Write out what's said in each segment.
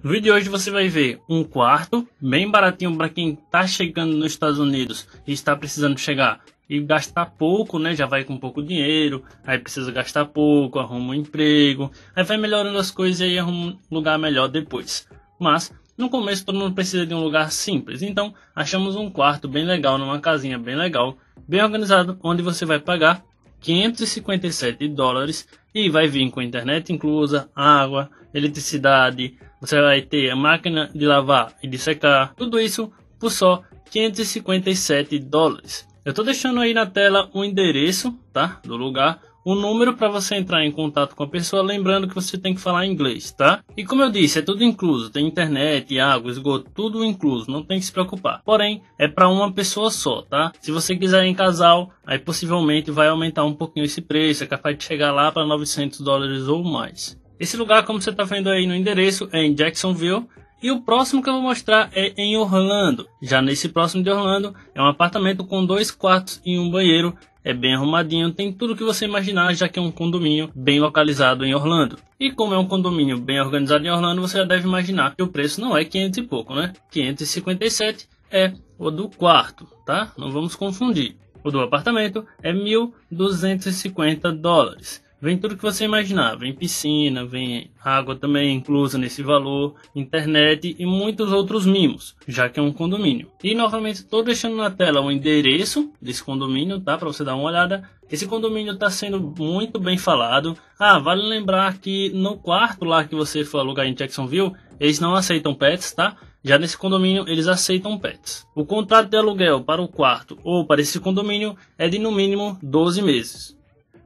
No vídeo de hoje você vai ver um quarto bem baratinho para quem está chegando nos Estados Unidos e está precisando chegar e gastar pouco, né? Já vai com pouco dinheiro, aí precisa gastar pouco, arruma um emprego, aí vai melhorando as coisas e arruma um lugar melhor depois. Mas no começo todo mundo precisa de um lugar simples, então achamos um quarto bem legal numa casinha bem legal, bem organizado, onde você vai pagar 557 dólares e vai vir com a internet inclusa, água, eletricidade, você vai ter a máquina de lavar e de secar, tudo isso por só 557 dólares. Eu estou deixando aí na tela o endereço tá, do lugar o número para você entrar em contato com a pessoa, lembrando que você tem que falar inglês, tá? E como eu disse, é tudo incluso, tem internet, água, esgoto, tudo incluso, não tem que se preocupar. Porém, é para uma pessoa só, tá? Se você quiser em casal, aí possivelmente vai aumentar um pouquinho esse preço, é capaz de chegar lá para 900 dólares ou mais. Esse lugar, como você está vendo aí no endereço, é em Jacksonville, e o próximo que eu vou mostrar é em Orlando. Já nesse próximo de Orlando, é um apartamento com dois quartos e um banheiro é bem arrumadinho, tem tudo que você imaginar, já que é um condomínio bem localizado em Orlando. E como é um condomínio bem organizado em Orlando, você já deve imaginar que o preço não é 500 e pouco, né? 557 é o do quarto, tá? Não vamos confundir. O do apartamento é 1.250 dólares. Vem tudo que você imaginar, vem piscina, vem água também inclusa nesse valor, internet e muitos outros mimos, já que é um condomínio. E novamente estou deixando na tela o endereço desse condomínio, tá? Para você dar uma olhada. Esse condomínio está sendo muito bem falado. Ah, vale lembrar que no quarto lá que você foi alugar em Jacksonville, eles não aceitam pets, tá? Já nesse condomínio, eles aceitam pets. O contrato de aluguel para o quarto ou para esse condomínio é de no mínimo 12 meses.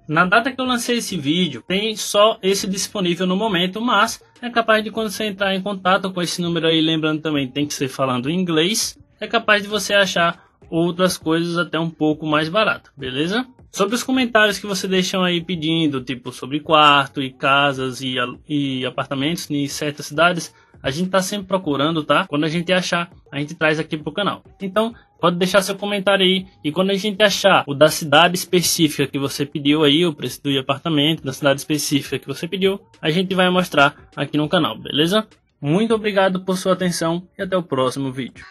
Na data que eu lancei esse vídeo, tem só esse disponível no momento, mas é capaz de quando você entrar em contato com esse número aí, lembrando também tem que ser falando em inglês, é capaz de você achar outras coisas até um pouco mais barato, beleza? Sobre os comentários que você deixam aí pedindo, tipo sobre quarto e casas e, e apartamentos em certas cidades, a gente tá sempre procurando, tá? Quando a gente achar, a gente traz aqui pro canal. Então, pode deixar seu comentário aí. E quando a gente achar o da cidade específica que você pediu aí, o preço do apartamento, da cidade específica que você pediu, a gente vai mostrar aqui no canal, beleza? Muito obrigado por sua atenção e até o próximo vídeo.